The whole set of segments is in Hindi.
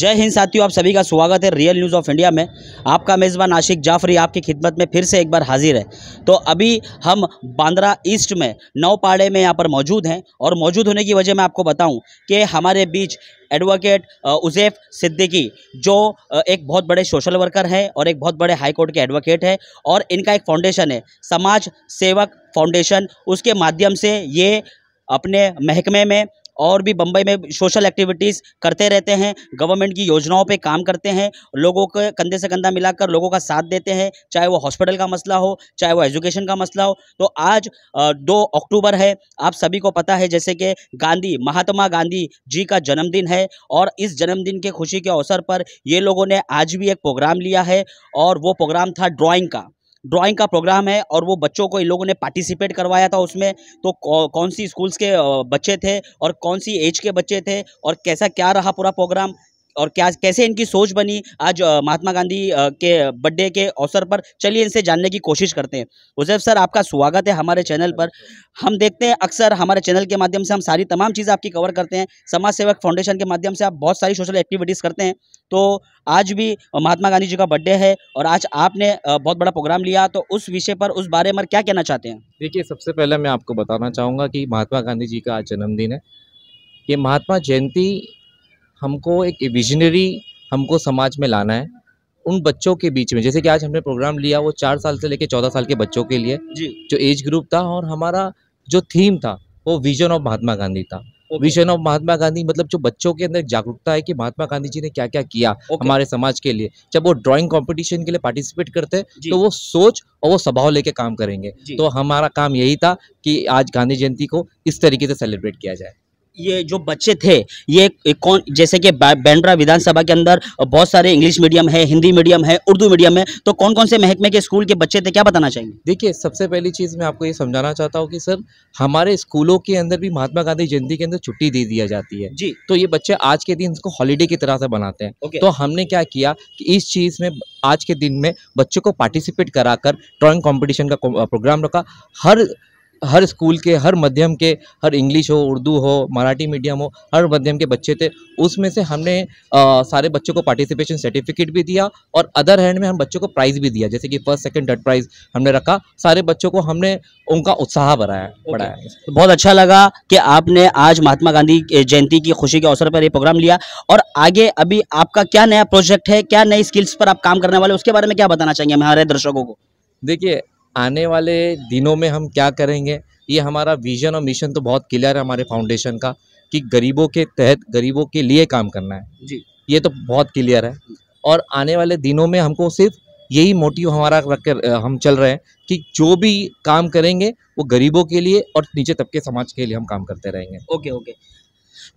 जय हिंद साथियों आप सभी का स्वागत है रियल न्यूज़ ऑफ इंडिया में आपका मेज़बान आशिक जाफरी आपकी खिदमत में फिर से एक बार हाजिर है तो अभी हम बांद्रा ईस्ट में नौपाड़े में यहाँ पर मौजूद हैं और मौजूद होने की वजह मैं आपको बताऊं कि हमारे बीच एडवोकेट उजैफ सिद्दीकी जो एक बहुत बड़े सोशल वर्कर हैं और एक बहुत बड़े हाई कोर्ट के एडवोकेट हैं और इनका एक फाउंडेशन है समाज सेवक फाउंडेशन उसके माध्यम से ये अपने महकमे में और भी बम्बई में सोशल एक्टिविटीज़ करते रहते हैं गवर्नमेंट की योजनाओं पे काम करते हैं लोगों के कंधे से कंधा मिलाकर लोगों का साथ देते हैं चाहे वो हॉस्पिटल का मसला हो चाहे वो एजुकेशन का मसला हो तो आज दो अक्टूबर है आप सभी को पता है जैसे कि गांधी महात्मा गांधी जी का जन्मदिन है और इस जन्मदिन के खुशी के अवसर पर ये लोगों ने आज भी एक प्रोग्राम लिया है और वो प्रोग्राम था ड्राइंग का ड्राइंग का प्रोग्राम है और वो बच्चों को इन लोगों ने पार्टिसिपेट करवाया था उसमें तो कौन सी स्कूल्स के बच्चे थे और कौन सी एज के बच्चे थे और कैसा क्या रहा पूरा प्रोग्राम और क्या कैसे इनकी सोच बनी आज महात्मा गांधी के बर्थडे के अवसर पर चलिए इनसे जानने की कोशिश करते हैं उजैफ सर आपका स्वागत है हमारे चैनल पर हम देखते हैं अक्सर हमारे चैनल के माध्यम से हम सारी तमाम चीज़ें आपकी कवर करते हैं समाज सेवक फाउंडेशन के माध्यम से आप बहुत सारी सोशल एक्टिविटीज़ करते हैं तो आज भी महात्मा गांधी जी का बर्थडे है और आज आपने बहुत बड़ा प्रोग्राम लिया तो उस विषय पर उस बारे में क्या कहना चाहते हैं देखिए सबसे पहले मैं आपको बताना चाहूँगा कि महात्मा गांधी जी का आज जन्मदिन है ये महात्मा जयंती हमको एक विजनरी हमको समाज में लाना है उन बच्चों के बीच में जैसे कि आज हमने प्रोग्राम लिया वो चार साल से लेकर चौदह साल के बच्चों के लिए जो एज ग्रुप था और हमारा जो थीम था वो विजन ऑफ महात्मा गांधी था विजन ऑफ महात्मा गांधी मतलब जो बच्चों के अंदर जागरूकता है कि महात्मा गांधी जी ने क्या क्या किया हमारे समाज के लिए जब वो ड्राइंग कंपटीशन के लिए पार्टिसिपेट करते तो वो सोच और वो स्वभाव लेके काम करेंगे तो हमारा काम यही था कि आज गांधी जयंती को इस तरीके से सेलिब्रेट किया जाए ये जो बच्चे थे ये कौन जैसे कि बैंड्रा विधानसभा के अंदर बहुत सारे इंग्लिश मीडियम है हिंदी मीडियम है उर्दू मीडियम है तो कौन कौन से महकमे के स्कूल के बच्चे थे क्या बताना चाहिए देखिए सबसे पहली चीज़ मैं आपको ये समझाना चाहता हूँ कि सर हमारे स्कूलों के अंदर भी महात्मा गांधी जयंती के अंदर छुट्टी दे दिया जाती है जी तो ये बच्चे आज के दिन इसको हॉलीडे की तरह से बनाते हैं तो हमने क्या किया कि इस चीज़ में आज के दिन में बच्चों को पार्टिसिपेट कराकर ड्रॉइंग कॉम्पिटिशन का प्रोग्राम रखा हर हर स्कूल के हर मध्यम के हर इंग्लिश हो उर्दू हो मराठी मीडियम हो हर मध्यम के बच्चे थे उसमें से हमने आ, सारे बच्चों को पार्टिसिपेशन सर्टिफिकेट भी दिया और अदर हैंड में हम बच्चों को प्राइज़ भी दिया जैसे कि फर्स्ट सेकंड थर्ड प्राइज़ हमने रखा सारे बच्चों को हमने उनका उत्साह बढ़ाया बढ़ाया तो बहुत अच्छा लगा कि आपने आज महात्मा गांधी जयंती की खुशी के अवसर पर ये प्रोग्राम लिया और आगे अभी आपका क्या नया प्रोजेक्ट है क्या नई स्किल्स पर आप काम करने वाले उसके बारे में क्या बताना चाहेंगे हमारे दर्शकों को देखिए आने वाले दिनों में हम क्या करेंगे ये हमारा विजन और मिशन तो बहुत क्लियर है हमारे फाउंडेशन का कि गरीबों के तहत गरीबों के लिए काम करना है जी ये तो बहुत क्लियर है और आने वाले दिनों में हमको सिर्फ यही मोटिव हमारा रख कर हम चल रहे हैं कि जो भी काम करेंगे वो गरीबों के लिए और नीचे तबके समाज के लिए हम काम करते रहेंगे ओके ओके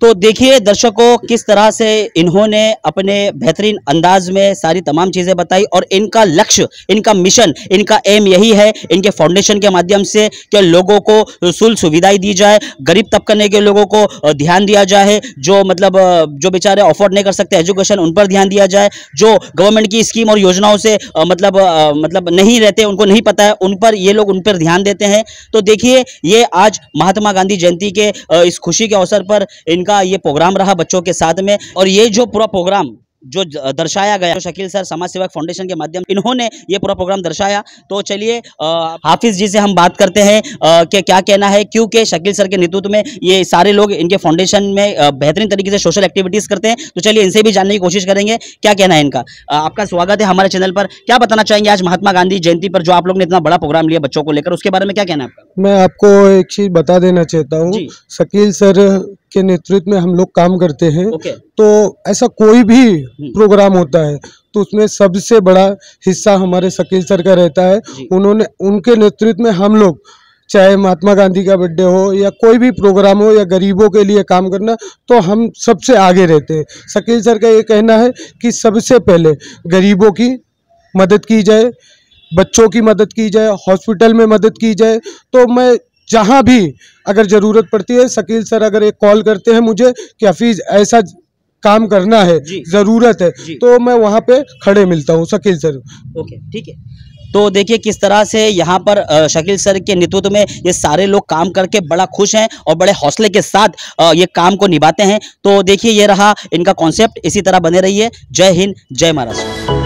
तो देखिए दर्शकों किस तरह से इन्होंने अपने बेहतरीन अंदाज में सारी तमाम चीज़ें बताई और इनका लक्ष्य इनका मिशन इनका एम यही है इनके फाउंडेशन के माध्यम से कि लोगों को सुल सुविधाएं दी जाए गरीब तबकने के लोगों को ध्यान दिया जाए जो मतलब जो बेचारे अफोर्ड नहीं कर सकते एजुकेशन उन पर ध्यान दिया जाए जो गवर्नमेंट की स्कीम और योजनाओं से मतलब मतलब नहीं रहते उनको नहीं पता है उन पर ये लोग उन पर ध्यान देते हैं तो देखिए ये आज महात्मा गांधी जयंती के इस खुशी के अवसर पर इनका ये प्रोग्राम रहा बच्चों के साथ में और ये जो पूरा प्रोग्राम जो दर्शाया गया तो शकील सर समाज सेवक फाउंडेशन के माध्यम इन्होंने ये पूरा प्रोग्राम दर्शाया तो चलिए हाफिज जी से हम बात करते हैं कि क्या कहना है क्योंकि शकील सर के नेतृत्व में ये सारे लोग इनके फाउंडेशन में बेहतरीन तरीके से सोशल एक्टिविटीज करते हैं तो चलिए इनसे भी जानने की कोशिश करेंगे क्या कहना है इनका आपका स्वागत है हमारे चैनल पर क्या बताना चाहेंगे आज महात्मा गांधी जयंती पर जो आप लोग ने इतना बड़ा प्रोग्राम लिया बच्चों को लेकर उसके बारे में क्या कहना है मैं आपको एक चीज बता देना चाहता हूँ शकील सर के नेतृत्व में हम लोग काम करते हैं okay. तो ऐसा कोई भी प्रोग्राम हम्म। होता है तो उसमें सबसे बड़ा हिस्सा हमारे शकील सर का रहता है उन्होंने उनके नेतृत्व में हम लोग चाहे महात्मा गांधी का बर्थडे हो या कोई भी प्रोग्राम हो या गरीबों के लिए काम करना तो हम सबसे आगे रहते हैं शकील सर का ये कहना है कि सबसे पहले गरीबों की मदद की जाए बच्चों की मदद की जाए हॉस्पिटल में मदद की जाए तो मैं जहाँ भी अगर ज़रूरत पड़ती है शकील सर अगर एक कॉल करते हैं मुझे कि हफीज़ ऐसा काम करना है ज़रूरत है तो मैं वहाँ पे खड़े मिलता हूँ शकील सर ओके ठीक है तो देखिए किस तरह से यहाँ पर शकील सर के नेतृत्व में ये सारे लोग काम करके बड़ा खुश हैं और बड़े हौसले के साथ ये काम को निभाते हैं तो देखिए ये रहा इनका कॉन्सेप्ट इसी तरह बने रहिए जय हिंद जय महाराष्ट्र